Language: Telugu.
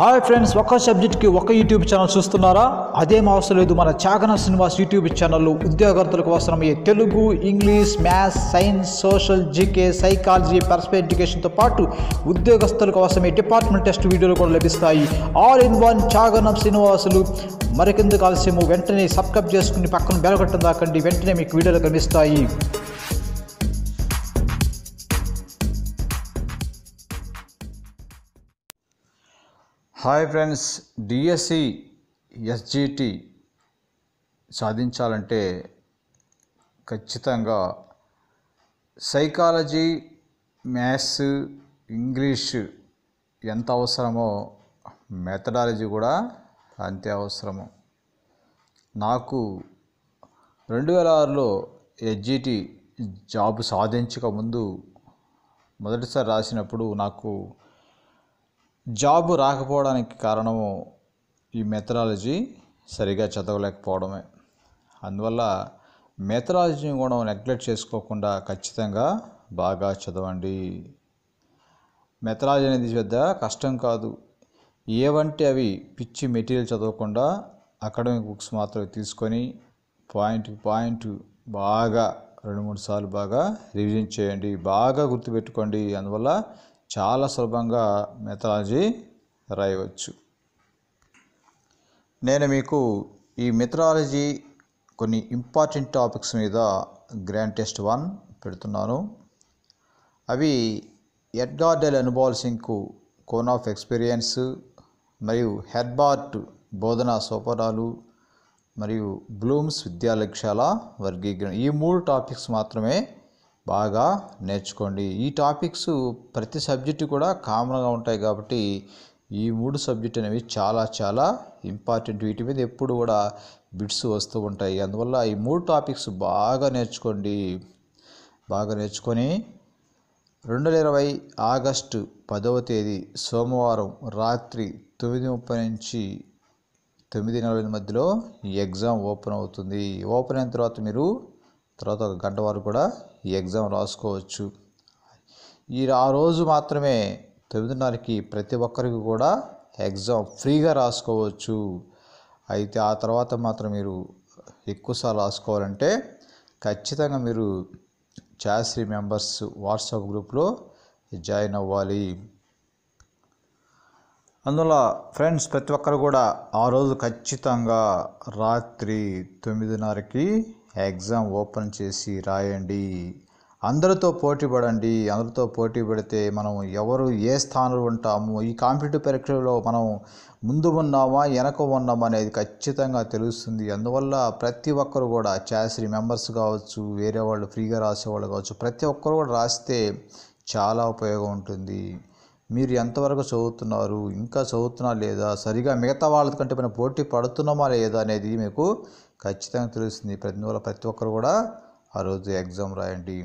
హాయ్ ఫ్రెండ్స్ ఒక సబ్జెక్ట్కి ఒక యూట్యూబ్ ఛానల్ చూస్తున్నారా అదేం అవసరం లేదు మన చాగన శ్రీనివాస్ యూట్యూబ్ ఛానల్ ఉద్యోగార్థులకు అవసరమయ్యే Telugu English maths science social GK psychology personal ఎడ్యుకేషన్తో పాటు ఉద్యోగస్తులకు అవసరమయ్యే డిపార్ట్మెంట్ టెస్ట్ వీడియోలు కూడా లభిస్తాయి all in one Chaganam Srinivasulu మరికెందుకు ఆలస్యము వెంటనే సబ్స్క్రైబ్ చేసుకుని పక్కన బెలగట్టం దాకండి వెంటనే మీకు వీడియోలు కనిపిస్తాయి hi friends DSC SGT e, సాధించాలంటే ఖచ్చితంగా సైకాలజీ మ్యాథ్స్ ఇంగ్లీష్ ఎంత అవసరమో మెథడాలజీ కూడా అంతే అవసరము నాకు రెండు వేల ఆరులో ఎస్జిటి జాబ్ సాధించకముందు మొదటిసారి రాసినప్పుడు నాకు జాబ్ రాకపోవడానికి కారణము ఈ మెథడాలజీ సరిగా చదవలేకపోవడమే అందువల్ల మెథడాలజీని కూడా నెగ్లెక్ట్ చేసుకోకుండా ఖచ్చితంగా బాగా చదవండి మెథడాలజీ అనేది పెద్ద కష్టం కాదు ఏవంటే అవి పిచ్చి మెటీరియల్ చదవకుండా అకాడమిక్ బుక్స్ మాత్రమే తీసుకొని పాయింట్ పాయింట్ బాగా రెండు మూడు సార్లు బాగా రివిజన్ చేయండి బాగా గుర్తుపెట్టుకోండి అందువల్ల చాలా సులభంగా మెథాలజీ రాయవచ్చు నేను మీకు ఈ మిథాలజీ కొన్ని ఇంపార్టెంట్ టాపిక్స్ మీద గ్రాండ్ టెస్ట్ వన్ పెడుతున్నాను అవి ఎడ్గార్డెల్ అనుబాల్ సింగ్కు కోన్ ఆఫ్ ఎక్స్పీరియన్స్ మరియు హెడ్బార్ట్ బోధనా సోపానాలు మరియు బ్లూమ్స్ విద్యాలక్ష్యాల లక్ష్యాల వర్గీకరణ ఈ మూడు టాపిక్స్ మాత్రమే బాగా నేర్చుకోండి ఈ టాపిక్స్ ప్రతి సబ్జెక్టు కూడా కామన్గా ఉంటాయి కాబట్టి ఈ మూడు సబ్జెక్ట్ అనేవి చాలా చాలా ఇంపార్టెంట్ వీటి మీద ఎప్పుడు కూడా బిట్స్ వస్తూ ఉంటాయి అందువల్ల ఈ మూడు టాపిక్స్ బాగా నేర్చుకోండి బాగా నేర్చుకొని రెండు వేల ఇరవై ఆగస్టు పదవ తేదీ సోమవారం రాత్రి తొమ్మిది ముప్పై నుంచి తొమ్మిది నలభై మధ్యలో ఈ ఎగ్జామ్ ఓపెన్ అవుతుంది ఓపెన్ అయిన తర్వాత మీరు తర్వాత ఒక గంట వరకు కూడా ఈ ఎగ్జామ్ రాసుకోవచ్చు ఈ ఆ రోజు మాత్రమే తొమ్మిదిన్నరకి ప్రతి ఒక్కరికి కూడా ఎగ్జామ్ ఫ్రీగా రాసుకోవచ్చు అయితే ఆ తర్వాత మాత్రం మీరు ఎక్కువసార్లు రాసుకోవాలంటే ఖచ్చితంగా మీరు చాస్త్రీ మెంబర్స్ వాట్సాప్ గ్రూప్లో జాయిన్ అవ్వాలి అందువల్ల ఫ్రెండ్స్ ప్రతి ఒక్కరు కూడా ఆ రోజు ఖచ్చితంగా రాత్రి తొమ్మిదిన్నరకి ఎగ్జామ్ ఓపెన్ చేసి రాయండి అందరితో పోటీ పడండి అందరితో పోటీ పడితే మనం ఎవరు ఏ స్థానంలో ఉంటాము ఈ కాంపిటేటివ్ పరీక్షలో మనం ముందు ఉన్నామా వెనక ఉన్నామా అనేది ఖచ్చితంగా తెలుస్తుంది అందువల్ల ప్రతి ఒక్కరు కూడా చాసరీ మెంబర్స్ కావచ్చు వేరే వాళ్ళు ఫ్రీగా రాసేవాళ్ళు కావచ్చు ప్రతి ఒక్కరు కూడా రాస్తే చాలా ఉపయోగం ఉంటుంది మీరు ఎంతవరకు చదువుతున్నారు ఇంకా చదువుతున్నా లేదా సరిగా మిగతా వాళ్ళ కంటే మనం పోటీ పడుతున్నామా లేదా అనేది మీకు ఖచ్చితంగా తెలుస్తుంది ప్రతి ప్రతి ఒక్కరు కూడా ఆ రోజు ఎగ్జామ్ రాయండి